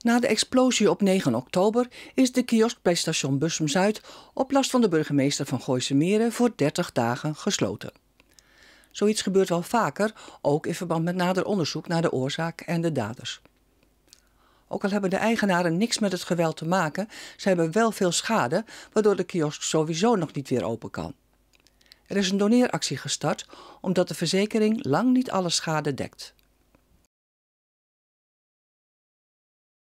Na de explosie op 9 oktober is de kiosk bij station Bussum Zuid op last van de burgemeester van Gooise voor 30 dagen gesloten. Zoiets gebeurt wel vaker, ook in verband met nader onderzoek naar de oorzaak en de daders. Ook al hebben de eigenaren niks met het geweld te maken, ze hebben wel veel schade, waardoor de kiosk sowieso nog niet weer open kan. Er is een doneeractie gestart, omdat de verzekering lang niet alle schade dekt.